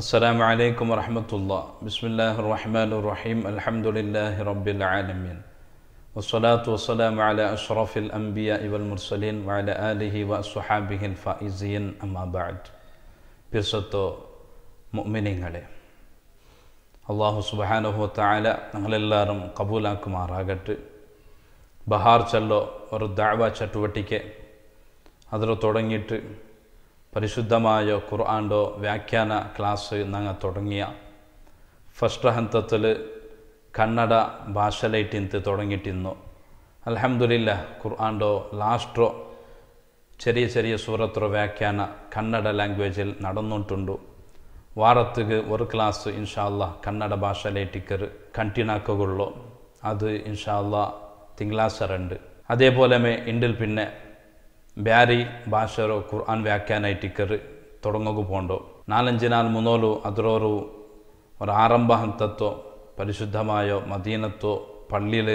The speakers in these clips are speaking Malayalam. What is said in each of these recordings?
السلام عليكم ورحمة الله بسم الله الرحمن الرحيم الحمد لله رب العالمين والصلاة والسلام على أشرف الأنبياء والمرسلين وعلى آله وأصحابه الفائزين أما بعد بسط مؤمنين عليه അള്ളാഹു സുബാനുഹു താല ഞങ്ങളെല്ലാവരും കബൂലാക്കുമാറാകട്ടെ ബഹാർ ചല്ലോ ഒരു ദാവ ചട്ടുവട്ടിക്ക് അതിൽ തുടങ്ങിയിട്ട് പരിശുദ്ധമായ ഖുർആാൻ്റെ വ്യാഖ്യാന ക്ലാസ് ഞങ്ങൾ തുടങ്ങിയ ഫസ്റ്റ് ഹന്തത്തിൽ കന്നഡ ഭാഷയിലേറ്റിന്ത് തുടങ്ങിയിട്ടിരുന്നു അലഹമുല്ല ഖുർആാൻ്റെ ലാസ്റ്റോ ചെറിയ ചെറിയ സൂറത്തോ വ്യാഖ്യാന കന്നഡ ലാംഗ്വേജിൽ നടന്നിട്ടുണ്ട് വാരത്തുക്ക് ഒരു ക്ലാസ് ഇൻഷാല്ല കന്നഡ ഭാഷയിലേറ്റിക്കർ കണ്ടിനാക്കുള്ളൂ അത് ഇൻഷാല്ല തിങ്കളാഴ്ച രണ്ട് അതേപോലെ ഇണ്ടിൽ പിന്നെ ബ്യാരി ബാഷറോ ഖുർആൻ വ്യാഖ്യാനായി ടിക്കർ തുടങ്ങുക പോണ്ടോ നാലഞ്ചിനാൽ മുന്നോലു അതിലോറു ഒരു ഹന്തത്തോ പരിശുദ്ധമായോ മദീനത്തോ പള്ളിയിൽ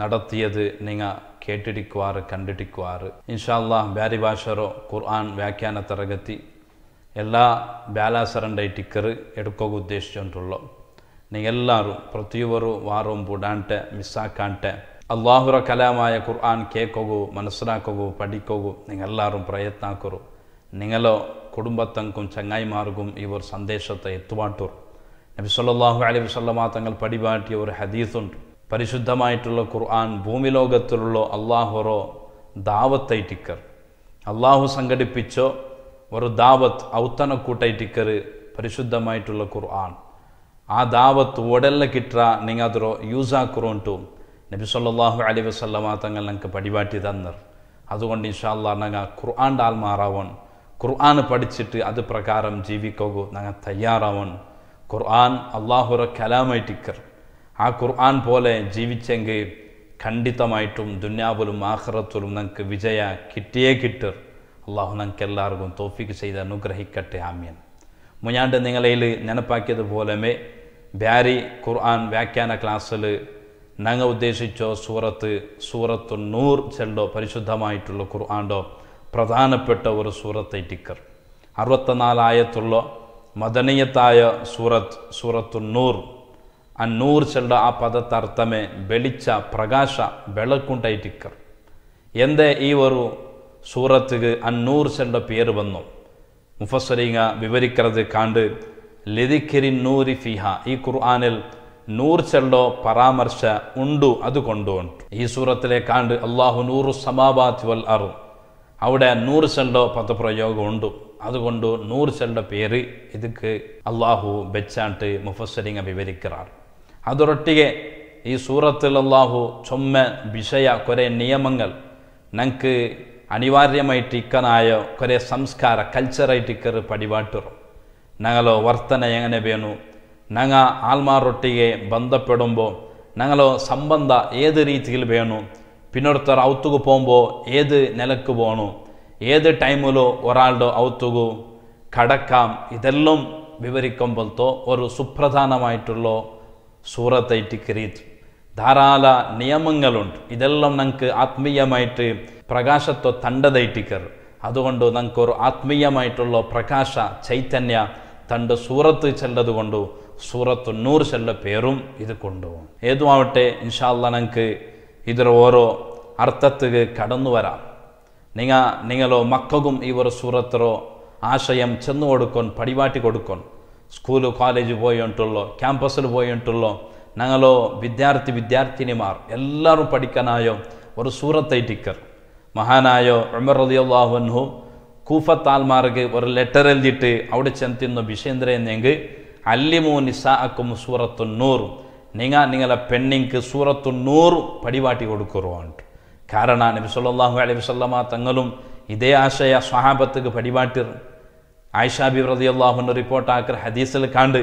നടത്തിയത് നിങ്ങൾ കേട്ടിടിക്കുവാറ് കണ്ടിടിക്കുവാറ് ഇൻഷാല്ല ബ്യാരി ബാഷറോ ഖുർആൻ വ്യാഖ്യാന തരഗത്തി എല്ലാ ബാലാസറിൻ്റെ ടിക്കർ എടുക്കുക ഉദ്ദേശിച്ചിട്ടുള്ളൂ നിങ്ങൾ എല്ലാവരും പ്രത്യേകം വാറും പൂടാണ്ട മിസ്സാക്കാണ്ട് അള്ളാഹുറ കലാമായ ഖുർആൻ കേൾക്കുകയോ മനസ്സിലാക്കുകയോ പഠിക്കുകയോ നിങ്ങളെല്ലാവരും പ്രയത്നാക്കുറു നിങ്ങളോ കുടുംബത്തങ്കും ചങ്ങായിമാർക്കും ഇവർ സന്ദേശത്തെ എത്തുവാട്ടൂർ നബി സല്ലാഹു അലൈഹി വസ്ലമ തങ്ങൾ പടിപാട്ടിയ ഒരു ഹദീസുണ്ട് പരിശുദ്ധമായിട്ടുള്ള ഖുർആൻ ഭൂമിലോകത്തിലുള്ള അള്ളാഹുറോ ദാവത്തൈ ടിക്കർ അള്ളാഹു സംഘടിപ്പിച്ചോ ഒരു ദാവത്ത് ഔത്തനക്കൂട്ടൈ ടിക്കർ പരിശുദ്ധമായിട്ടുള്ള ഖുർആൻ ആ ദാവത്ത് ಒಡೆಲ್ಲ ಕಿಟ್ರ നിങ്ങൾ ಯೂಸ್ ಹಾಕುರು നബി സല്ലാഹു അലൈ വസ്ലമ തങ്ങൾ ഞങ്ങൾക്ക് പടിപാറ്റി തന്നർ അതുകൊണ്ട് ഇൻഷാല്ലാ ഞങ്ങൾ ഖുർആാൻ്റെ മാറാവൺ ഖുർആൻ പഠിച്ചിട്ട് അത് പ്രകാരം ജീവിക്കോ ഞങ്ങൾ തയ്യാറാവൺ ഖുർആൻ അള്ളാഹുറ കലാമായിട്ടിക്കർ ആ ഖുർആൻ പോലെ ജീവിച്ചെങ്കിൽ ഖണ്ഡിതമായിട്ടും ദുന്യാവിലും ആഹ്റത്തിലും ഞങ്ങൾക്ക് വിജയ കിട്ടിയേ കിട്ടർ അള്ളാഹു ഞങ്ങൾക്ക് എല്ലാവർക്കും തോഫിക്ക് ചെയ്ത് അനുഗ്രഹിക്കട്ടെ ആമ്യൻ മുഞ്ഞാണ്ട് നിങ്ങളിൽ നനപ്പാക്കിയതുപോലെ ബാരി ഖുർആൻ വ്യാഖ്യാന ക്ലാസ്സിൽ ഞങ്ങൾ ഉദ്ദേശിച്ചോ സൂറത്ത് സൂറത്ത് നൂർ ചെണ്ടോ പരിശുദ്ധമായിട്ടുള്ള ഖുർആാണ്ടോ പ്രധാനപ്പെട്ട ഒരു സൂറത്തെ ടിക്കർ അറുപത്തിനാലായത്തുള്ള മദനീയത്തായ സൂറത്ത് സൂറത്തു നൂർ ആ നൂർ ചെണ്ട ആ പദത്തർത്ഥമേ വെളിച്ച പ്രകാശ വെളക്കുണ്ടായി ടിക്കർ എന്തേ ഈ ഒരു സൂറത്തുക്ക് അന്നൂർ ചെണ്ട പേര് വന്നു മുഫസ്വരീങ്ങ വിവരിക്കുന്നത് കണ്ട് ലിതിക്കിരി നൂരി ഫിഹ ഈ ഖുർആാനിൽ നൂർ ಚೆಲ್ಲೋ പരാമർശ ഉണ്ടു ಅದು ഈ ಉಂಟು സൂറത്തിലെ കാണ്ട് അള്ളാഹു നൂറു സമാബാത്തി വൽ അറു അവിടെ നൂറ് ചെല്ലോ പദപ്രയോഗം ഉണ്ടു അതുകൊണ്ട് നൂറ് ചെല്ല പേര് ഇതുക്ക് അള്ളാഹു വെച്ചാട്ട് മുഫസ്സരിങ്ങ വിവരിക്കിറാർ അതൊരൊട്ടിയെ ഈ സൂറത്തിൽ അള്ളാഹു ചൊമ്മ വിഷയ കുറേ നിയമങ്ങൾ ഞങ്ങൾക്ക് അനിവാര്യമായിട്ട് ഇക്കനായ കുറേ സംസ്കാര കൾച്ചറായിട്ട് ഇക്കറ് പടിപാട്ടുറും ഞങ്ങളോ വർത്തന എങ്ങനെ വേണു ഞങ്ങൾ റൊട്ടിയെ ബന്ധപ്പെടുമ്പോൾ ഞങ്ങൾ സംബന്ധ ഏത് രീതിയിൽ വേണം പിന്നൊരുത്തർ ഔത്തുക പോകുമ്പോൾ ഏത് നിലക്ക് പോകണു ഏത് ടൈമിലോ ഒരാളുടെ ഔത്തുക കടക്കാം ഇതെല്ലാം വിവരിക്കുമ്പോഴത്തോ ഒരു സുപ്രധാനമായിട്ടുള്ള സൂറത്തൈറ്റ് ക്രീത്ത് ധാരാള നിയമങ്ങളുണ്ട് ഇതെല്ലാം നമുക്ക് ആത്മീയമായിട്ട് പ്രകാശത്വ തണ്ടതൈറ്റിക്കർ അതുകൊണ്ട് നമുക്കൊരു ആത്മീയമായിട്ടുള്ള പ്രകാശ ചൈതന്യ തണ്ട് സൂറത്ത് ചെല്ലതുകൊണ്ടു സൂറത്തു നൂർ ചെല്ല പേരും ഇത് കൊണ്ടുപോകും ഏതുമാവട്ടെ ഇൻഷാല്ല നമുക്ക് ഇതിൽ ഓരോ അർത്ഥത്തിക്ക് കടന്നു വരാം നിങ്ങ നിങ്ങളോ മക്കൾക്കും ഈ ഒരു സൂറത്തിലോ ആശയം ചെന്നു കൊടുക്കും പടിവാട്ടി കൊടുക്കും സ്കൂൾ കോളേജ് പോയിട്ടുള്ളോ ക്യാമ്പസിൽ പോയിട്ടുള്ളോ ഞങ്ങളോ വിദ്യാർത്ഥി വിദ്യാർത്ഥിനിമാർ എല്ലാവരും പഠിക്കാനായോ ഒരു സൂറത്തെ ടിക്കർ മഹാനായോ ഉമർ അള്ളാഹുഹു കൂഫത്താൽമാർക്ക് ഒരു ലെറ്റർ എഴുതിയിട്ട് അവിടെ ചെന്ന് വിശേന്ദ്രൻ എന്നെങ്കിൽ அல்லிமோ நிசா அக்கும் சூரத்து நூறு நீங்கள் நீங்கள பெண்ணிங்கு சூரத்து நூறு படிவாட்டி கொடுக்குறோன்ட்டு ಕಾರಣ ನಬಿ ಸೊಲ್ಲಾಹು ಅಲೈಹಿ ವಸಲ್ಲಮ ತಂಗಲು ಇದೇ ಆಶಯ ಸ್ವಹಾಬತ್ತಿಗೆ ಪಡಿಬಾಟಿರು ಆಯಿಷಾ ಬಿ ರದಿಯಲ್ಲಾಹುನ್ನು ರಿಪೋರ್ಟ್ ಹಾಕಿರ ಹದೀಸಲ್ ಕಾಂಡು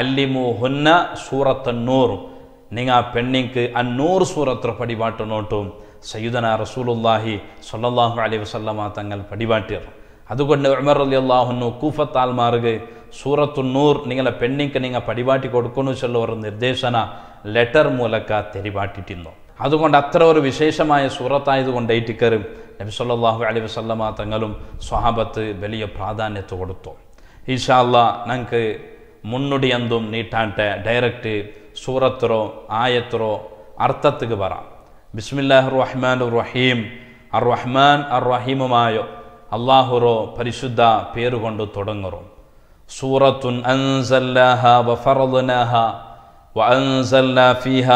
ಅಲ್ಲಿಮು ಹುನ್ನ ಸೂರತ್ತನ್ನೂರು ನಿಂಗ ಪೆಣ್ಣಿಂಕ್ ಅನ್ನೂರು ಸೂರತ್ರ ಪಡಿಬಾಟು ನೋಟು ಸಯ್ಯುದನ ರಸೂಲುಲ್ಲಾಹಿ ಸೊಲ್ಲಲ್ಲಾಹು ಅಲೈಹಿ ವಸಲ್ಲಮ ತಂಗಲ್ ಪಡಿಬಾಟಿರು അതുകൊണ്ട് உமர் அலி அல்லாஹுன்னு கூஃபத்தால்மாருக்கு ಸೂರತ್ತು നിങ്ങളെ ನಿಂಗಲ ಪೆಣ್ಣಿಂಕ ನಿಂಗ ಪಡಿಬಾಟಿ ಕೊಡ್ಕೊಂಡು ഒരു നിർദ്ദേശന ലെറ്റർ ಮೂಲಕ തെരുവാട്ടിട്ടിരുന്നു അതുകൊണ്ട് അത്ര ഒരു വിശേഷമായ സൂറത്തായതുകൊണ്ട് ഏറ്റിക്കറും നബിസല്ലാഹു അലൈ വസല്ലമ തങ്ങളും സ്വഹാബത്ത് വലിയ പ്രാധാന്യത്ത് കൊടുത്തു ഈശാല്ല ഞങ്ങൾക്ക് മുന്നുടിയന്തും നീട്ടാട്ടെ ഡയറക്റ്റ് സൂറത്തിറോ ആയത്തിറോ അർത്ഥത്തിക്ക് പറ ബിസ്മില്ലാഹ് റഹ്മാൻ റഹീം അർ റഹ്മാൻ അർ റഹീമുമായോ അള്ളാഹുറോ പരിശുദ്ധ പേരുകൊണ്ട് തുടങ്ങുറു സൂറത്തുൻ അൻസല്ലാഹ ഇങ്ങനെ വഅൻസല്ല ഫീഹ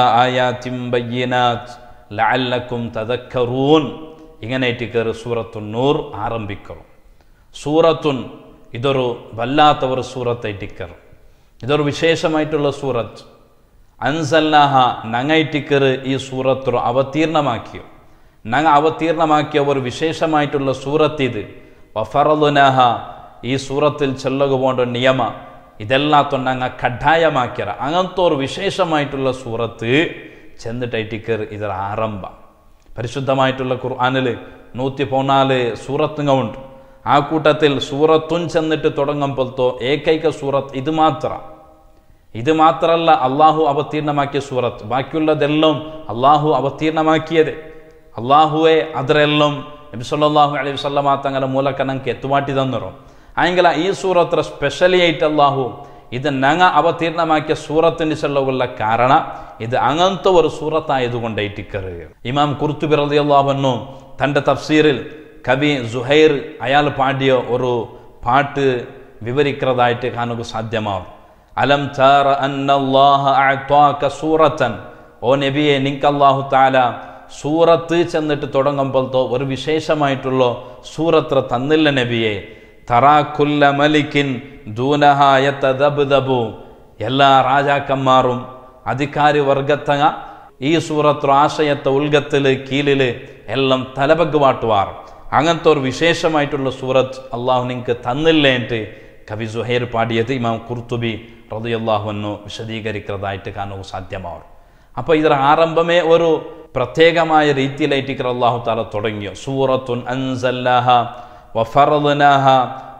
തദക്കറൂൻ കയറി സൂറത്തുൻ നൂർ ആരംഭിക്കണം സൂറത്തുൻ ഇതൊരു വല്ലാത്ത ഒരു സൂറത്തായിട്ട് കയറും ഇതൊരു വിശേഷമായിട്ടുള്ള സൂറത്ത് അൻസല്ലാഹ നങ്ങൈറ്റിക്കർ ഈ സൂറത്തൊരു അവതീർണമാക്കിയോ നാം അവതീർണമാക്കിയ ഒരു വിശേഷമായിട്ടുള്ള സൂറത്ത് ഇത് വഫറലുനഹ ഈ സൂറത്തിൽ പോണ്ട നിയമ ഇതെല്ലാത്തും ഞങ്ങൾ കഡ്ഡായമാക്കിയറ അങ്ങനത്തെ ഒരു വിശേഷമായിട്ടുള്ള സൂറത്ത് ചെന്നിട്ടൈറ്റിക്കർ ഇത് ആരംഭ പരിശുദ്ധമായിട്ടുള്ള ഖുർആാനിൽ നൂറ്റി പതിനാല് സൂറത്തുങ്ങ ഉണ്ട് ആ കൂട്ടത്തിൽ സൂറത്തും ചെന്നിട്ട് പോലത്തോ ഏകൈക സൂറത്ത് ഇത് മാത്രം ഇത് മാത്രമല്ല അള്ളാഹു അവതീർണമാക്കിയ സൂറത്ത് ബാക്കിയുള്ളതെല്ലാം അള്ളാഹു അവതീർണമാക്കിയത് അള്ളാഹുവെ അതിരെല്ലാം നബി സല്ലാഹു അലൈഹി വസ്ലമ തങ്ങളെ ಮೂಲಕ ನಂಗೆ തന്നിറും തന്നിരും ഈ സൂറത്ര സ്പെഷ്യലി ആയിട്ട് അള്ളാഹു ഇത് ഞങ്ങ അവതീർണമാക്കിയ സൂറത്തിൻ്റെ ചെല്ലവുള്ള കാരണം ഇത് അങ്ങനത്തെ ഒരു സൂറത്തായതുകൊണ്ട് ഇട്ടിക്കറ് ഇമാം കുർത്തുബി റളിയല്ലാഹുവിനും തൻ്റെ തഫ്സീറിൽ കവി സുഹൈർ അയാൾ പാടിയ ഒരു പാട്ട് വിവരിക്കുന്നതായിട്ട് കാണുക സാധ്യമാവും അലം ചാർ അന്നല്ലാഹ അഅതാക സൂറത്തൻ ഓ നബിയെ നിങ്ക അല്ലാഹു തആല സൂറത്ത് ചെന്നിട്ട് തുടങ്ങുമ്പോഴത്തോ ഒരു വിശേഷമായിട്ടുള്ള സൂറത്ര തന്നില്ല നബിയെ തറാഖുല്ല മലിക്കിൻ ദൂനഹായ എല്ലാ രാജാക്കന്മാരും അധികാരി വർഗത്ത ഈ സൂറത്ത് ആശയത്തെ ഉൽഗത്തില് കീലില് എല്ലാം തലപങ്കുവാട്ടുവാർ അങ്ങനത്തെ ഒരു വിശേഷമായിട്ടുള്ള സൂറത്ത് അള്ളാഹു നിങ്ങൾക്ക് എന്ന് കവി സുഹൈർ പാടിയത് ഇമാം കുർത്തുബി റതിയല്ലാഹുവെന്നു വിശദീകരിക്കുന്നതായിട്ട് കാണുക സാധ്യമാവും അപ്പോൾ ഇതിൽ ആരംഭമേ ഒരു പ്രത്യേകമായ രീതിയിലായിട്ട് ടീക്കർ അള്ളാഹു താല തുടങ്ങിയോ സൂറത്തുൻ അൻസല്ലാഹ വഫറദനാഹ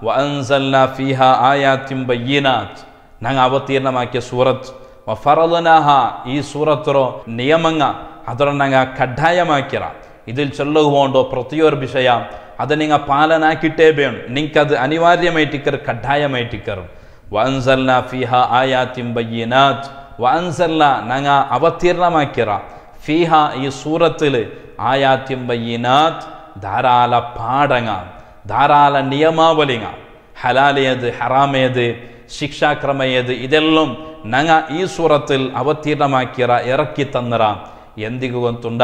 വ അൻസല്ലാ ഫിഹ ആയാത്തിം ബയ്യനാത്ത് ഞങ്ങൾ അവതീർണമാക്കിയ സൂറത്ത് വഫറദനാഹ ഈ സൂറത്തറോ നിയമങ്ങ അതോടെ ഞങ്ങൾ കഡ്ഡായമാക്കിറ ഇതിൽ ചൊല്ലുകൊണ്ടോ പ്രത്യേക വിഷയം അത് നിങ്ങൾ പാലനാക്കിട്ടേ വേണം നിങ്ങൾക്കത് അനിവാര്യമായിട്ടിക്കർ കഡ്ഡായമായിട്ടിക്കറും വൻസല്ലാ ഫിഹ ആയാത്തിം ബയ്യനാത്ത് வான்சல்லா நாங்கள் அவதீர்ணமாக்கிறோம் ஃபீஹா ഈ സൂറത്തിൽ ആയാത്യം ബയ്യനാത് ധാരാള പാഠങ്ങ ധാരാള നിയമാവലിങ്ങ ഹലാലേത് ഹറാമേത് ശിക്ഷാക്രമയേത് ഇതെല്ലാം ഞങ്ങ ഈ സൂറത്തിൽ അവതീർണമാക്കിയറ ഇറക്കി തന്നറ എന്തിക്കു കൊണ്ടുണ്ട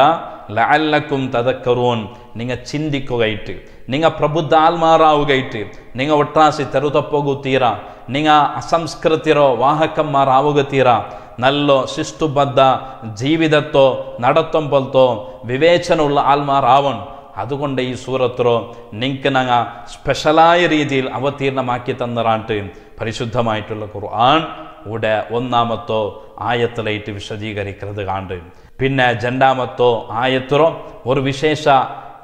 ലഅല്ലക്കും തതക്കറൂൻ നിങ്ങൾ ചിന്തിക്കുകയിട്ട് നിങ്ങൾ പ്രബുദ്ധാത്മാറാവുകയിട്ട് നിങ്ങൾ ഒട്ടാശി തെറുതപ്പോകുത്തീറ നിങ്ങൾ അസംസ്കൃതിരോ വാഹക്കന്മാരാവുക തീരാ നല്ല ശിഷ്ടുബദ്ധ ജീവിതത്തോ നടത്തം പോലത്തോ വിവേചനമുള്ള ആൽമാറാവൺ അതുകൊണ്ട് ഈ സൂറത്തോ നിങ്ങൾക്ക് സ്പെഷ്യലായ രീതിയിൽ അവതീർണമാക്കി തന്നറാണ്ട് പരിശുദ്ധമായിട്ടുള്ള ഖുർആൻ ഇവിടെ ഒന്നാമത്തോ ആയത്തിലായിട്ട് വിശദീകരിക്കുന്നത് കാണ്ട് പിന്നെ രണ്ടാമത്തോ ആയത്തിറോ ഒരു വിശേഷ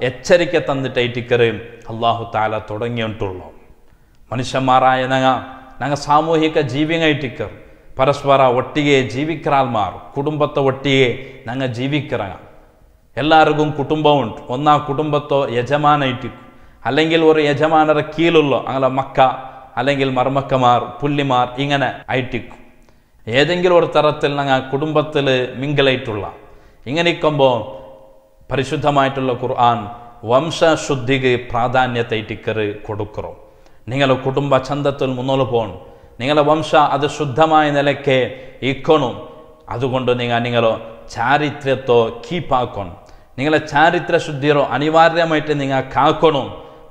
എച്ചരിക്ക തന്നിട്ടേറ്റിക്കറ് അള്ളാഹു താല തുടങ്ങിയിട്ടുള്ളൂ മനുഷ്യന്മാരായ ഞങ്ങൾ ഞങ്ങൾ സാമൂഹിക ജീവിയായിട്ടിക്കർ ಪರಸ್ಪರ ഒട്ടിയെ ಜೀವಿಕ್ರಾಲ್ಮಾರು കുടുംബത്തെ ഒട്ടിയെ ഞങ്ങൾ ജീവിಕ್கிறாಗ എല്ലാവർക്കും കുടുംബമുണ്ട് ഒന്നാ കുടുംബത്തോ യജമാനായിട്ട് അല്ലെങ്കിൽ ഒരു യജമാനരെ കീഴുള്ളോ അങ്ങനെ മക്ക അല്ലെങ്കിൽ മർമക്കമാർ പുല്ലിമാർ ഇങ്ങനെ ആയിട്ടിക്കും ഏതെങ്കിലും ഒരു തരത്തിൽ ഞങ്ങൾ കുടുംബത്തിൽ മിങ്കിളായിട്ടുള്ള ഇങ്ങനെ ഇരിക്കുമ്പോൾ പരിശുദ്ധമായിട്ടുള്ള ഖുർആൻ വംശശുദ്ധിക്ക് പ്രാധാന്യത്തെ ഇട്ടിക്കറ് കൊടുക്കുറോ നിങ്ങളുടെ കുടുംബ ചന്തത്തിൽ മുന്നോട്ട് പോകണം നിങ്ങളുടെ വംശ അത് ശുദ്ധമായ നിലയ്ക്ക് ഇക്കണു അതുകൊണ്ട് നിങ്ങൾ നിങ്ങൾ ചാരിത്രത്തോ കീപ്പാക്കണം നിങ്ങളെ ചാരിത്ര ശുദ്ധിയോ അനിവാര്യമായിട്ട് നിങ്ങൾ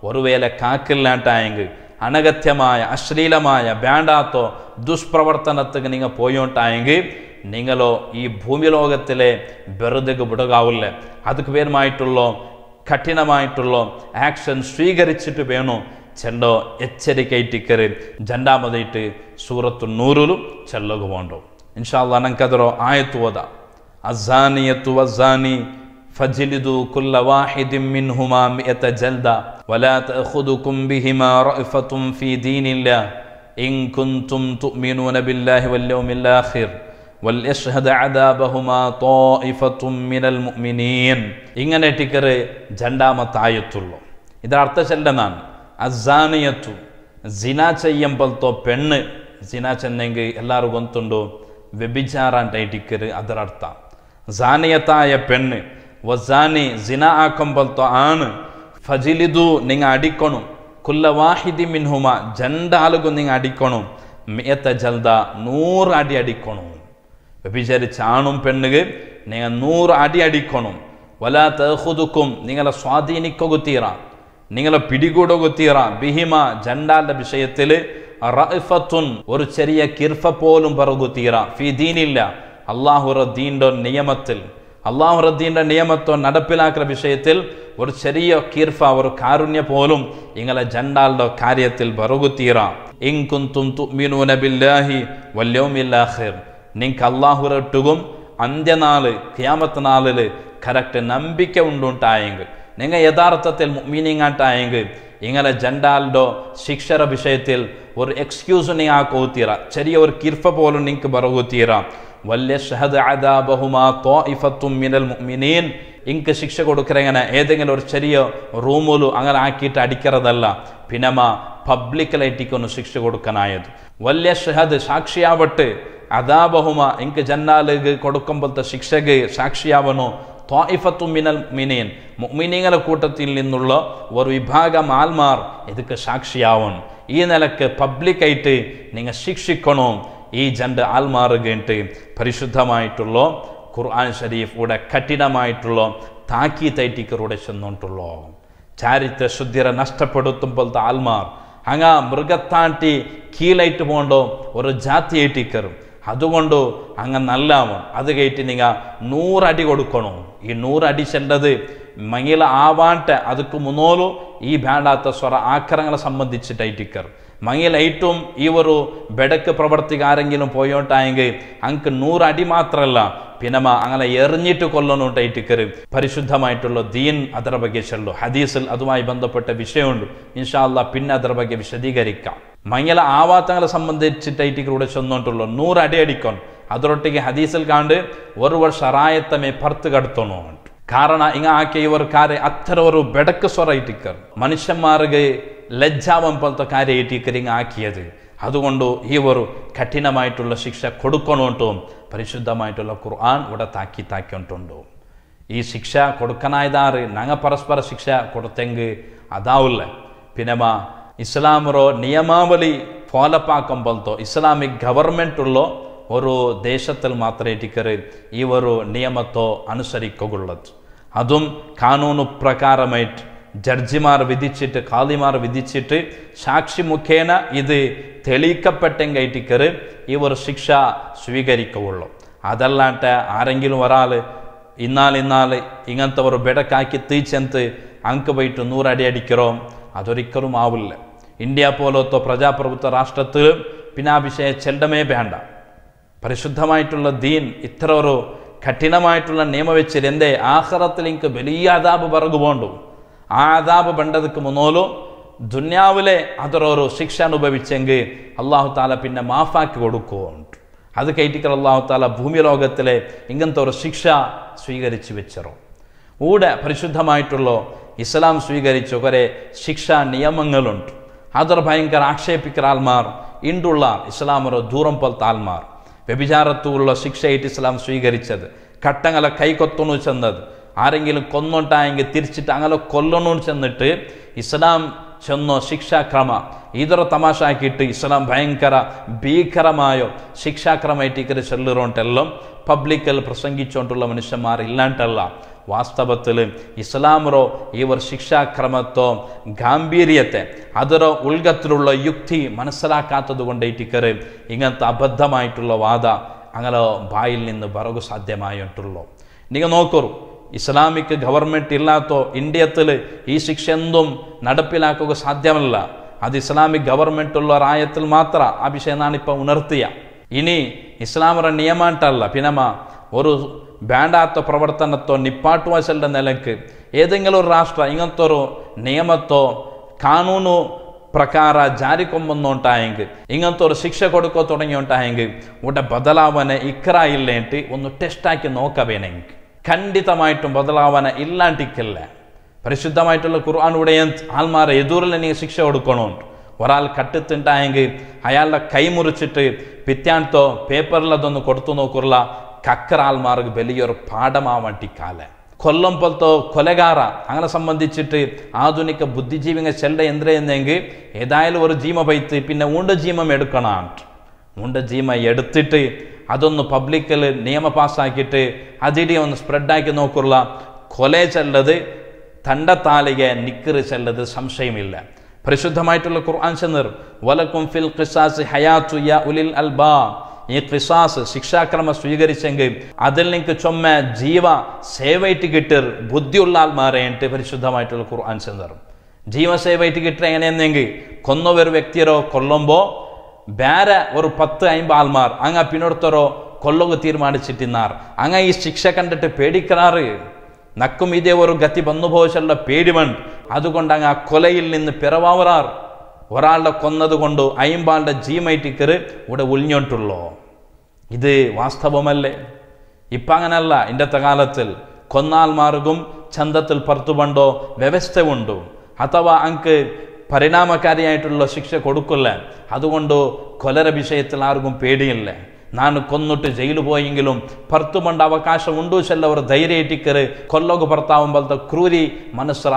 ഒരു വേല കാക്കില്ലാട്ടായെങ്കിൽ അനഗത്യമായ അശ്ലീലമായ വേണ്ടാത്തോ ദുഷ്പ്രവർത്തനത്തിന് നിങ്ങൾ പോയോട്ടായെങ്കിൽ നിങ്ങളോ ഈ ഭൂമിലോകത്തിലെ വെറുതെ വിടുകാവില്ല അതുക്ക് പേരുമായിട്ടുള്ള കഠിനമായിട്ടുള്ള ആക്ഷൻ സ്വീകരിച്ചിട്ട് വേണം ചെല്ലോ എಚ್ಚരിക്കയിട്ടിക്കറി രണ്ടാമതായിട്ട് സൂറത്തു നൂറിലും ചെല്ലുകയുണ്ട് ഇൻഷാല്ല അനക്കതറോ ആയത്ത് ഓത അസാനിയത്തു അസാനി فجلدوا كل واحد منهما مئة جلدة ولا تأخذكم بهما رأفة في دين الله إن كنتم تؤمنون بالله واليوم الآخر വല്യഷ്ഹദ അദാബഹുമാ തോഇഫത്തും മിനൽ മുഅ്മിനീൻ ഇങ്ങനെ ടിക്കറ് രണ്ടാമത്തെ ആയത്തുള്ളൂ ഇത് അർത്ഥശല്ലെന്നാണ് ಅಜಾನಿಯತ್ತು ಜಿನಾಚ ಎಂಬಲ್ತೋ ಪೆಣ್ಣು ಜಿನಾಚ ಅನ್ನಂಗೆ ಎಲ್ಲರೂ ಗೊತ್ತುಂಡು ವ್ಯಭಿಚಾರ ಅಂತ ಇಟ್ಟಿಕ್ಕರು ಅದರ ಅರ್ಥ ಜಾನಿಯತಾಯ ಪೆಣ್ಣು ವಜಾನಿ ಜಿನ ಆಕಂಬಲ್ತೋ ಆಣ್ ಫಜಿಲಿದು ನಿಂಗೆ ಅಡಿಕೊಣು ಕುಲ್ಲ ವಾಹಿದಿ ಮಿನ್ಹುಮ ജണ്ടാലുകു നിങ്ങൾ അടിക്കണം മേത്ത ജൽദ നൂറ് അടി അടിക്കണം വ്യഭിചരിച്ച ആണും പെണ്ണുക് നിങ്ങൾ നൂറ് അടി അടിക്കണം വലാത്ത ഹുതുക്കും നിങ്ങളെ സ്വാധീനിക്കുക തീരാം നിങ്ങളെ പിടികൂടുകുത്തിയറ ബിഹിമ ജണ്ടാന്റെ വിഷയത്തിൽ റഫത്തുൻ ഒരു ചെറിയ കിർഫ പോലും പറകുത്തീറ ഫിദീനില്ല അള്ളാഹുറദ്ദീൻ്റെ നിയമത്തിൽ അള്ളാഹുറദ്ദീൻ്റെ നിയമത്തോ നടപ്പിലാക്കുന്ന വിഷയത്തിൽ ഒരു ചെറിയ കീർഫ ഒരു കാരുണ്യ പോലും നിങ്ങളെ ജണ്ടാളുടെ കാര്യത്തിൽ പറകുത്തീറ ഇങ്കുന്തും തുമ്മിനൂനബില്ലാഹി വല്യോമില്ലാഹിർ നിങ്ങൾക്ക് അള്ളാഹുരട്ടുകും അന്ത്യനാള് ക്യാമത്ത് നാളിൽ കറക്റ്റ് നമ്പിക്ക ഉണ്ടുണ്ടായെങ്കിൽ നിങ്ങൾ യഥാർത്ഥത്തിൽ മീനിങ്ങാട്ടായെങ്കിൽ ഇങ്ങനെ ജെൻഡാൽഡോ ശിക്ഷയുടെ വിഷയത്തിൽ ഒരു എക്സ്ക്യൂസ് നീ ആക്കോത്തീറ ചെറിയ ഒരു കിർഫ പോലും നിങ്ങൾക്ക് പറകൂത്തീറ വലിയ ഷഹദ് അദാബഹുമാ തോ ഇഫത്തും മിനൽ മിനീൻ ഇങ്ക് ശിക്ഷ കൊടുക്കുന്നങ്ങനെ ഏതെങ്കിലും ഒരു ചെറിയ റൂമിലു അങ്ങനെ ആക്കിയിട്ട് അടിക്കുന്നതല്ല പിന്നമ പബ്ലിക്കലായിട്ടൊന്ന് ശിക്ഷ കൊടുക്കാനായത് വലിയ ഷഹദ് സാക്ഷിയാവട്ടെ അദാബഹുമ ഇങ്ക് ജന്നാലുക് കൊടുക്കുമ്പോഴത്തെ ശിക്ഷക്ക് സാക്ഷിയാവണോ മിനൽ മിനീൻ മുഅ്മിനീങ്ങളെ കൂട്ടത്തിൽ നിന്നുള്ള ഒരു വിഭാഗം ആൽമാർ ഇതൊക്കെ സാക്ഷിയാവും ഈ നിലക്ക് പബ്ലിക്കായിട്ട് നിങ്ങൾ ശിക്ഷിക്കണോ ഈ ആൽമാർ കേട്ട് പരിശുദ്ധമായിട്ടുള്ള ഖുർആൻ കൂടെ കഠിനമായിട്ടുള്ള തൈറ്റിക്കറൂടെ ചെന്നോണ്ടുള്ളോ ചാരിത്ര ശുദ്ധിരെ പോലത്തെ ആൽമാർ അങ്ങ മൃഗത്താട്ടി കീഴായിട്ട് പോകണ്ടോ ഒരു ഏറ്റിക്കറും അതുകൊണ്ട് അങ്ങ് നല്ലാവും അത് കയറ്റി നിങ്ങൾ നൂറടി കൊടുക്കണോ ഈ ನೂರು അടിച്ചേണ്ടത് മങ്ങിൽ ആവാണ്ട് അതുക്ക് മുന്നോലു ഈ വേണ്ടാത്ത സ്വര ആക്കരങ്ങളെ സംബന്ധിച്ചിട്ടായിട്ടിക്കർ മങ്ങിൽ ഏറ്റവും ഈ ഒരു ബെടക്ക് പ്രവർത്തിക്ക് ആരെങ്കിലും പോയോട്ടായെങ്കിൽ അങ്ങക്ക് നൂറടി മാത്രല്ല പിന്നമ അങ്ങനെ എറിഞ്ഞിട്ട് കൊല്ലണോണ്ടായിട്ടിക്കർ പരിശുദ്ധമായിട്ടുള്ള ദീൻ അതർ ബഗ്യ ചെല്ലു ഹദീസിൽ അതുമായി ബന്ധപ്പെട്ട വിഷയമുണ്ട് ഇൻഷാല്ല പിന്നെ അതർ ബഗ്യ വിശദീകരിക്കാം മയ്യല ആവാത്തങ്ങളെ സംബന്ധിച്ചിട്ടായിട്ട് കൂടെ ചെന്നോട്ടുള്ളു നൂറ് അടി അടിക്കോൺ അതൊരൊട്ടിക്ക് ഹദീസിൽ കാണ്ട് ഒരു വർഷം റായത്തമേ പർത്ത് കടത്തണോ കാരണം ഇങ്ങ ആക്കിയവർക്കാരെ അത്ര ഒരു ബെടക്ക് സ്വറായിട്ടിക്കർ മനുഷ്യന്മാർക്ക് ലജ്ജാവൻ പോലത്തെ കാര്യമായിട്ടിക്കർ ഇങ്ങ ആക്കിയത് അതുകൊണ്ട് ഈ ഒരു കഠിനമായിട്ടുള്ള ശിക്ഷ കൊടുക്കണോട്ടും പരിശുദ്ധമായിട്ടുള്ള ഖുർആൻ ഇവിടെ താക്കി താക്കിയിട്ടുണ്ടോ ഈ ശിക്ഷ കൊടുക്കണായതാറ് നങ്ങ പരസ്പര ശിക്ഷ കൊടുത്തെങ്കിൽ അതാവില്ല പിന്നെ ಇಸ್ಲಾಮರೋ ನಿಯಮಾವಳಿ ಫಾಲೋಪಾಕಂಬಲ್ತೋ ಇಸ್ಲಾಮಿಕ್ ಗವರ್ಮೆಂಟುಳ್ಳೋ ഒരു ദേശത്തിൽ മാത്രമേ ടിക്കറ് ഈ ഒരു നിയമത്തോ അനുസരിക്കുകയുള്ളത് അതും കാനൂന് പ്രകാരമായിട്ട് ജഡ്ജിമാർ വിധിച്ചിട്ട് കാലിമാർ വിധിച്ചിട്ട് സാക്ഷി മുഖേന ഇത് തെളിയിക്കപ്പെട്ടെങ്കിൽ ടിക്കറ് ഈ ഒരു ശിക്ഷ സ്വീകരിക്കുകയുള്ളൂ അതല്ലാട്ട് ആരെങ്കിലും ഒരാൾ ഇന്നാൾ ഇന്നാൾ ഇങ്ങനത്തെ ഒരു ബെടക്കാക്കി തീച്ചെന്ത് അങ്ക് പോയിട്ട് നൂറടി അടിக்கிறോം അതൊരിക്കലും ആവില്ല ഇന്ത്യ പോലത്തെ പ്രജാപ്രഭുത്വ രാഷ്ട്രത്തിൽ പിന്നാഭിഷേക ചെണ്ടമേ വേണ്ട പരിശുദ്ധമായിട്ടുള്ള ദീൻ ഇത്ര ഒരു കഠിനമായിട്ടുള്ള നിയമവെച്ചിൽ എന്തേ ആഹ്റത്തിൽ എനിക്ക് വലിയ അതാപ് പോണ്ടു ആ അതാപ് പണ്ടതുക്ക് മുന്നോലും ദുന്യാവിലെ അതോരോ ശിക്ഷ അനുഭവിച്ചെങ്കിൽ അള്ളാഹു താല പിന്നെ മാഫാക്കി കൊടുക്കുകയുണ്ട് അത് കയറ്റിക്കൽ അള്ളാഹു താല ഭൂമി ലോകത്തിലെ ഇങ്ങനത്തെ ഒരു ശിക്ഷ സ്വീകരിച്ചു വെച്ചറോ ഊടെ പരിശുദ്ധമായിട്ടുള്ള ഇസ്ലാം സ്വീകരിച്ച കുറേ ശിക്ഷാ നിയമങ്ങളുണ്ട് അതർ ഭയങ്കര ആക്ഷേപിക്കുന്ന ആൾമാർ ഇണ്ടുള്ള ഇസ്ലാമൊരു ദൂരം പോലത്തെ ആൾമാർ വ്യഭിചാരത്തുള്ള ശിക്ഷയായിട്ട് ഇസ്ലാം സ്വീകരിച്ചത് ഘട്ടങ്ങളെ കൈകൊത്തണു ചെന്നത് ആരെങ്കിലും കൊന്നുണ്ടായെങ്കിൽ തിരിച്ചിട്ട് അങ്ങനെ കൊല്ലണു ചെന്നിട്ട് ഇസ്ലാം ചെന്നോ ശിക്ഷാക്രമ ഇതര തമാശ ഇസ്ലാം ഭയങ്കര ഭീകരമായോ ശിക്ഷാക്രമ ഇട്ടിക്കര് ചെല്ലുറോണ്ടെല്ലാം പബ്ലിക്കൽ പ്രസംഗിച്ചുകൊണ്ടുള്ള മനുഷ്യന്മാർ ഇല്ലാണ്ടല്ല വാസ്തവത്തിൽ ഇസ്ലാമറോ ഇവർ ശിക്ഷാക്രമത്തോ ഗാംഭീര്യത്തെ അതറോ ഉൾഗത്തിലുള്ള യുക്തി മനസ്സിലാക്കാത്തത് കൊണ്ട് ഇറ്റിക്കർ ഇങ്ങനത്തെ അബദ്ധമായിട്ടുള്ള വാദ അങ്ങനെ ബായിൽ നിന്ന് പറകു സാധ്യമായിട്ടുള്ളൂ നിങ്ങൾ നോക്കൂ ഇസ്ലാമിക് ഗവൺമെൻറ് ഇല്ലാത്തോ ഇന്ത്യത്തിൽ ഈ ശിക്ഷ എന്തും നടപ്പിലാക്കുക സാധ്യമല്ല അത് ഇസ്ലാമിക് ഉള്ള റായത്തിൽ മാത്രം ആ വിഷയം നാണിപ്പോൾ ഉണർത്തിയ ഇനി ഇസ്ലാമറ നിയമാട്ടല്ല പിന്നമ്മ ഒരു വേണ്ടാത്ത പ്രവർത്തനത്തോ നിപ്പാട്ടുവാശലിൻ്റെ നിലക്ക് ഏതെങ്കിലും ഒരു രാഷ്ട്രം ഇങ്ങനത്തെ ഒരു നിയമത്തോ കാനൂനോ പ്രകാര ജാരിക്കൊമ്പൊന്നുണ്ടായെങ്കിൽ ഇങ്ങനത്തെ ഒരു ശിക്ഷ കൊടുക്കോ തുടങ്ങി ഉണ്ടായെങ്കിൽ ഉടനെ ബദലാവനെ ഇക്രായില്ലേട്ട് ഒന്ന് ടെസ്റ്റാക്കി നോക്കവേനെങ്കിൽ ഖണ്ഡിതമായിട്ടും ബദലാവന ഇല്ലാണ്ടിക്കല്ല പരിശുദ്ധമായിട്ടുള്ള ഖുർആൻ ഉടയും ആൽമാരെ എതിരിൽ നിങ്ങൾ ശിക്ഷ കൊടുക്കണോ ഒരാൾ കട്ടിട്ടുണ്ടായെങ്കിൽ അയാളുടെ കൈ മുറിച്ചിട്ട് പിത്യാൻത്തോ പേപ്പറിലതൊന്ന് കൊടുത്തു നോക്കുള്ള കക്കറാൽമാർക്ക് വലിയൊരു പാഠമാവട്ടി കാല കൊല്ലം പോലത്തെ കൊലകാറ അങ്ങനെ സംബന്ധിച്ചിട്ട് ആധുനിക ബുദ്ധിജീവികൾ ചെല്ല എന്തിനെങ്കിൽ ഏതായാലും ഒരു ജീമ പൈത്ത് പിന്നെ ഊണ്ട ജീമം എടുക്കണം ഊണ്ട ജീമ എടുത്തിട്ട് അതൊന്ന് പബ്ലിക്കിൽ നിയമ പാസ്സാക്കിയിട്ട് അതിടി ഒന്ന് സ്പ്രെഡാക്കി നോക്കുള്ള കൊല ചെല്ലത് തണ്ടത്താലിക നിക്കറ് ചെല്ലത് സംശയമില്ല പരിശുദ്ധമായിട്ടുള്ള ഖുർആൻ ചെന്നിർ വലക്കും ഫിൽ ഖിസാസ് ഹയാ ഉലിൽ അൽബാ ഈ ക്രിസാസ് ശിക്ഷാക്രമം സ്വീകരിച്ചെങ്കിൽ അതിൽ നിങ്ങൾക്ക് ചൊമ്മ ജീവ സേവയിട്ട് കിട്ടിർ ബുദ്ധിയുള്ള ആത്മാരെയിട്ട് പരിശുദ്ധമായിട്ടുള്ള ഖുർആൻ ചെന്നറും ജീവസേവയിട്ട് കിട്ടുക എങ്ങനെയെന്നെങ്കിൽ കൊന്ന ഒരു വ്യക്തിയരോ കൊല്ലുമ്പോൾ വേറെ ഒരു പത്ത് അമ്പത് ആൾമാർ അങ്ങ് പിന്നൊടുത്തരോ കൊല്ലുക തീരുമാനിച്ചിട്ടിന്നാർ അങ്ങ് ഈ ശിക്ഷ കണ്ടിട്ട് പേടിക്കറാറ് നക്കും ഇതേ ഒരു ഗതി വന്നുപോച്ചുള്ള പേടിമൺ അതുകൊണ്ട് അങ്ങ് ആ കൊലയിൽ നിന്ന് പിറവാവറാർ ഒരാളുടെ കൊന്നതുകൊണ്ട് അയിമ്പാളുടെ ജീമൈറ്റ് കയറി ഇവിടെ ഒളിഞ്ഞോട്ടുള്ളോ ഇത് വാസ്തവമല്ലേ ഇപ്പം അങ്ങനല്ല ഇന്നത്തെ കാലത്തിൽ കൊന്നാൽ മാർഗം ചന്തത്തിൽ പറത്തുപണ്ടോ വ്യവസ്ഥ ഉണ്ട് അഥവാ അങ്ങ് പരിണാമകാരിയായിട്ടുള്ള ശിക്ഷ കൊടുക്കില്ല അതുകൊണ്ട് കൊലര വിഷയത്തിൽ ആർക്കും പേടിയില്ല നാൻ കൊന്നിട്ട് ಜೈಲು പോയെങ്കിലും ಪರ್ತು അവകാശം ഉണ്ടോ ചെല്ലവർ ಚೆಲ್ಲವರು ಧೈರ್ಯ ಇಟ್ಟಿಕ್ಕರು ಕೊಲ್ಲೋಗು ಬರ್ತಾವಂಬಲ್ತ ಕ್ರೂರಿ ಮನಸ್ಸರ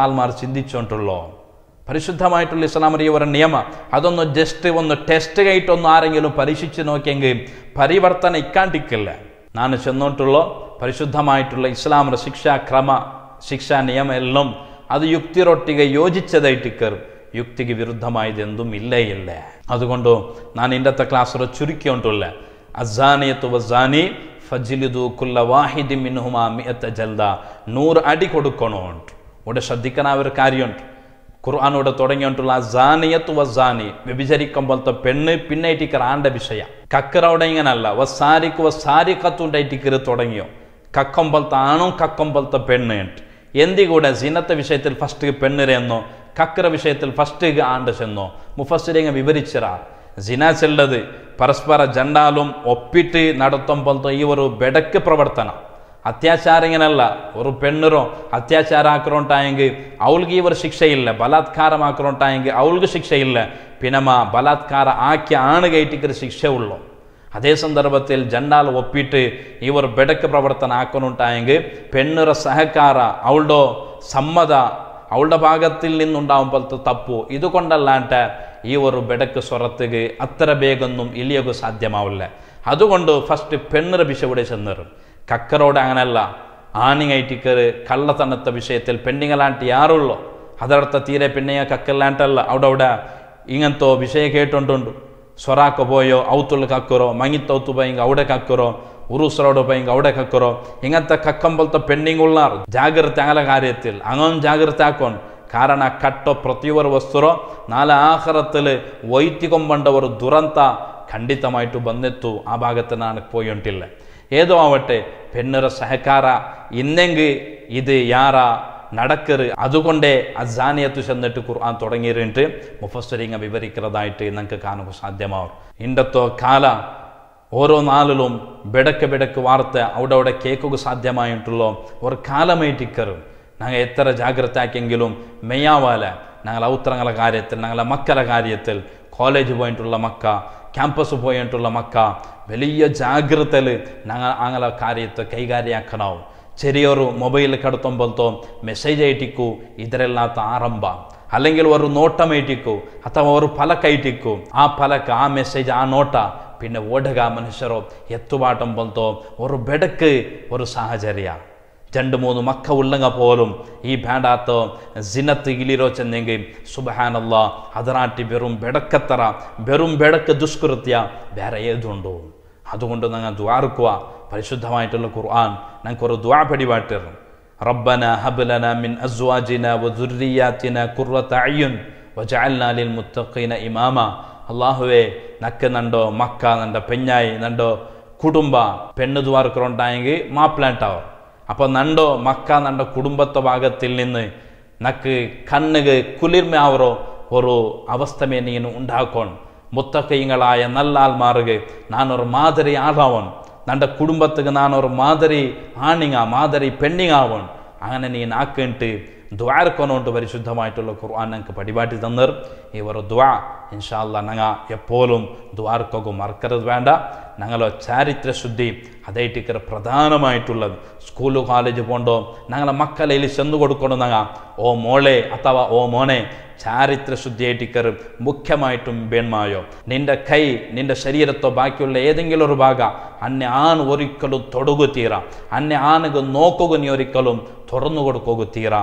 പരിശുദ്ധമായിട്ടുള്ള ഇസ്ലാമിലെ ഒരു നിയമം അതൊന്ന് ജസ്റ്റ് ഒന്ന് ടെസ്റ്റ് ആയിട്ടൊന്ന് ആരെങ്കിലും പരീക്ഷിച്ച് നോക്കിയെങ്കിൽ പരിവർത്തനം ഇക്കാണ്ടിക്കില്ല ഞാൻ ചെന്നിട്ടുള്ള പരിശുദ്ധമായിട്ടുള്ള ശിക്ഷാ ശിക്ഷാക്രമ ശിക്ഷാ നിയമം എല്ലാം അത് റൊട്ടിക യോജിച്ചതായിട്ട് കയറും യുക്തിക്ക് വിരുദ്ധമായത് എന്തും ഇല്ല ഇല്ല അതുകൊണ്ട് ഞാൻ ഇന്നത്തെ ക്ലാസ് ചുരുക്കിയോണ്ടുള്ള അസാനിയത്ത് വസാനി കുല്ല വാഹിദി മിൻഹുമാ മിയത്ത ജൽദ നൂറ് അടി കൊടുക്കണോണ്ട് ഇവിടെ ശ്രദ്ധിക്കണ ഒരു കാര്യമുണ്ട് ഖുർആാനോട് തുടങ്ങിയിട്ടുള്ള സാനിയത്ത് വസാനി വ്യഭിചരിക്കും പോലത്തെ പെണ്ണ് പിന്നെ ആണ്ട വിഷയം കക്കറോടെ ഇങ്ങനല്ല വസാരിക്ക് വസാരി ഇട്ടിക്കറ് തുടങ്ങിയോ കക്കം പോലത്തെ ആണും കക്കം പോലത്തെ പെണ്ണ് ഉണ്ട് കൂടെ സിനത്തെ വിഷയത്തിൽ ഫസ്റ്റ് പെണ്ണിരെന്നോ കക്കറ വിഷയത്തിൽ ഫസ്റ്റ് ആണ്ട് ചെന്നോ മുഫസ്സിരിങ്ങ വിവരിച്ചിറ സിന ചെല്ലത് പരസ്പര ജണ്ടാലും ഒപ്പിട്ട് നടത്തും പോലത്തെ ഈ ഒരു ബെടക്ക് പ്രവർത്തനം ಅತ್ಯಾಚಾರಿಗನಲ್ಲ ಅವರು ಪೆಣ್ಣರು ಅತ್ಯಾಚಾರ ಹಾಕ್ರೋಂಟಾಯಂಗೆ ಅವಳಿಗೆ ಇವರು ಶಿಕ್ಷೆ ಇಲ್ಲ ಬಲಾತ್ಕಾರ ಹಾಕ್ರೋಂಟಾಯಂಗೆ ಅವಳಿಗೂ ಶಿಕ್ಷೆ ಇಲ್ಲ ಪಿನಮ ಬಲಾತ್ಕಾರ ಆಕೆ ಆಣಿಗೆ ಐಟಿಕರು ಶಿಕ್ಷೆ ಉಳ್ಳೋ അതേ സന്ദർഭത്തിൽ ജണ്ടാൽ ഒപ്പിട്ട് ഇവർ ബെടക്ക് പ്രവർത്തനം ആക്കുന്നുണ്ടായെങ്കിൽ പെണ്ണുറ സഹക്കാര അവളുടെ സമ്മത അവളുടെ ഭാഗത്തിൽ നിന്നുണ്ടാവുമ്പോഴത്തെ തപ്പു ഇതുകൊണ്ടല്ലാണ്ട് ഈ ഒരു ബെടക്ക് സ്വറത്തുക അത്ര വേഗമൊന്നും ഇല്ലിയൊക്കെ സാധ്യമാവില്ല അതുകൊണ്ട് ഫസ്റ്റ് പെണ്ണുറ ബിഷവിടെ ചെന്നിറും കക്കറോട് അങ്ങനല്ല ആണിങ്ങായിട്ടിക്കറ് കള്ളത്തണത്ത വിഷയത്തിൽ പെണ്ണിങ്ങലാണ്ട് യാറുള്ളോ അതർത്ഥ തീരെ പെണ്ണിങ്ങ കക്കല്ലാണ്ടല്ല അവിടെ അവിടെ ഇങ്ങനത്തോ വിഷയം കേട്ടുണ്ടുണ്ട് സ്വറാക്ക പോയോ ഔത്തുള്ള കക്കുറോ മങ്ങിത്തൗത്തു പോയെങ്കിൽ അവിടെ കക്കുറോ ഉറുസറോട് പോയെങ്കിൽ അവിടെ കക്കുറോ ഇങ്ങനത്തെ കക്കമ്പോലത്തെ പെണ്ണിങ്ങുള്ളാർ ജാഗ്രത അങ്ങനെ കാര്യത്തിൽ അങ്ങനെ ജാഗ്രത ആക്കോൺ ಕಾರಣ ಕಟ್ಟ ಪ್ರತಿಯೊಬ್ಬರ ವಸ್ತುರೋ ನಾಲ ಆಹಾರದಲ್ಲಿ ಒಯ್ತಿಕೊಂಬಂಡವರು ದುರಂತ ಖಂಡಿತವಾಯಿತು ಬಂದಿತ್ತು ಆ ಭಾಗಕ್ಕೆ ನಾನು ಪೋಯೊಂಟಿಲ್ಲ ഏതോ ആവട്ടെ പെണ്ണിറ സഹക്കാറ ഇന്നെങ്കിൽ ഇത് യാറ നടക്കറ് അതുകൊണ്ടേ അസാനിയത്ത് ചെന്നിട്ട് ഖുർആൻ തുടങ്ങിയിട്ട് മുഫസ്വരിങ്ങ വിവരിക്കുന്നതായിട്ട് നമുക്ക് കാണുക സാധ്യമാവും ഇണ്ടത്തോ കാല ഓരോ നാളിലും ബെടക്ക് ബെടക്ക് വാർത്ത അവിടെ അവിടെ കേൾക്കുക സാധ്യമായിട്ടുള്ള ഒരു കാലമേറ്റിക്കറും ഞങ്ങൾ എത്ര ജാഗ്രത ആക്കിയെങ്കിലും മെയ്യാവാല ഞങ്ങൾ ഔത്രങ്ങളെ കാര്യത്തിൽ ഞങ്ങളെ മക്കളെ കാര്യത്തിൽ കോളേജ് പോയിട്ടുള്ള മക്ക ക്യാമ്പസ് പോയിട്ടുള്ള മക്ക വലിയ ജാഗ്രതയിൽ ഞങ്ങൾ അങ്ങനെ കാര്യത്തെ കൈകാര്യം ചെറിയൊരു മൊബൈൽ കടത്തുമ്പോഴത്തോ മെസ്സേജ് അയറ്റിക്കൂ ഇതരെല്ലാത്ത ആരംഭ അല്ലെങ്കിൽ ഒരു നോട്ടം അയറ്റിക്കൂ അഥവാ ഒരു പലക്ക് അയറ്റിക്കൂ ആ പലക്ക് ആ മെസ്സേജ് ആ നോട്ട പിന്നെ ഓടുക മനുഷ്യരോ എത്തുപാട്ടം പോലത്തോ ഒരു ബെടക്ക് ഒരു സാഹചര്യ രണ്ട് മൂന്ന് മക്ക ഉള്ളങ്ങ പോലും ഈ ഭേണ്ടാത്തോ ജിനത്ത് ഇലിരോ ചെന്നെങ്കിൽ സുബഹാനല്ല അതിനാട്ടി വെറും ബെടക്കത്തറ വെറും ബെടക്ക് ദുഷ്കൃത്യ വേറെ ഏതുണ്ടോ അതുകൊണ്ട് നിങ്ങൾ ദ്വാർക്കുക പരിശുദ്ധമായിട്ടുള്ള ഖുർആൻ ഞങ്ങൾക്ക് ഒരു ദ്വാ പിടിപാട്ടിരുന്നു റബ്ബന ഹബ്ലന മിൻ അസ്വാജിന വസുരിയാത്തിന ഖുർറത്ത അയ്യുൻ വജഅൽനാ ലിൽ മുത്തഖീന ഇമാമ അള്ളാഹുവെ നക്ക് നണ്ടോ മക്ക നണ്ട പെഞ്ഞായി നണ്ടോ കുടുംബ പെണ്ണ് ദ്വാർക്കറുണ്ടായെങ്കിൽ മാപ്പിളാണ്ടാവും അപ്പോൾ നണ്ടോ മക്ക നണ്ട കുടുംബത്തെ ഭാഗത്തിൽ നിന്ന് നക്ക് കണ്ണുക് കുളിർമയാവറോ ഒരു അവസ്ഥമേ നീನು ഉണ്ടാಕೋಣ முத்தகைங்களாய நல்லால் மாறுகு நான் ஒரு மாதிரி ஆளாவன் நண்ட குடும்பத்துக்கு நான் ஒரு மாதிரி ஆணிங்க மாதிரி பெண்ணிங்காவன் அங்கே நீ நாக்குன்ட்டு ദ്വാർക്കൊണ്ടുകൊണ്ട് പരിശുദ്ധമായിട്ടുള്ള ഖുർആൻ ഞങ്ങൾക്ക് പടിപാട്ടി തന്നർ ഇവർ ദ്വാ ഇൻഷാല്ല ഞങ്ങൾ എപ്പോഴും ദ്വാർക്കൊക്കെ മറക്കരുത് വേണ്ട ഞങ്ങളെ ചാരിത്ര ശുദ്ധി അതേറ്റിക്കർ പ്രധാനമായിട്ടുള്ളത് സ്കൂള് കോളേജ് പോണ്ടോ ഞങ്ങളെ മക്കളയിൽ ചെന്ന് കൊടുക്കണം ഞങ്ങൾ ഓ മോളെ അഥവാ ഓ മോനെ ചാരിത്ര ശുദ്ധിയേറ്റിക്കർ മുഖ്യമായിട്ടും വേണ്മായോ നിന്റെ കൈ നിന്റെ ശരീരത്തോ ബാക്കിയുള്ള ഏതെങ്കിലും ഒരു ഭാഗ അന്നെ ആൺ ഒരിക്കലും തൊടുകു തീരാ അന്നെ ആണുക നോക്കുക നീ ഒരിക്കലും തുറന്നു കൊടുക്കുക തീറ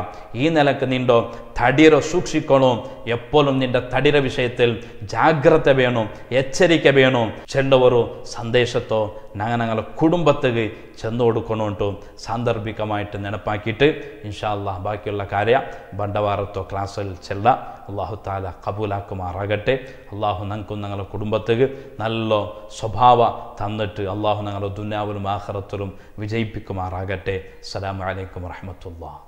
ഈ നിലക്ക് നിൻ്റെ തടിര സൂക്ഷിക്കണം എപ്പോഴും നിന്റെ തടിര വിഷയത്തിൽ ജാഗ്രത വേണം എച്ചരിക്ക വേണം ചെണ്ടവരു സന്ദേശത്തോ ഞങ്ങൾ ഞങ്ങളുടെ കുടുംബത്തേക്ക് ചെന്നു കൊടുക്കണോട്ടോ സാന്ദർഭികമായിട്ട് ഇൻഷാ ഇൻഷാല്ലാ ബാക്കിയുള്ള കാര്യ ബണ്ടവാറത്തോ ക്ലാസ്സിൽ ചെല്ല അള്ളാഹു താല കബൂലാക്കുമാറാകട്ടെ അള്ളാഹു ഞങ്ങൾക്കും ഞങ്ങളുടെ കുടുംബത്തേക്ക് നല്ല സ്വഭാവ തന്നിട്ട് അള്ളാഹു ഞങ്ങളുടെ ദുന്യാവിലും ആഹ്റത്തിലും വിജയിപ്പിക്കുമാറാകട്ടെ അസ്സലാമലൈക്കും വറഹമത്തുള്ള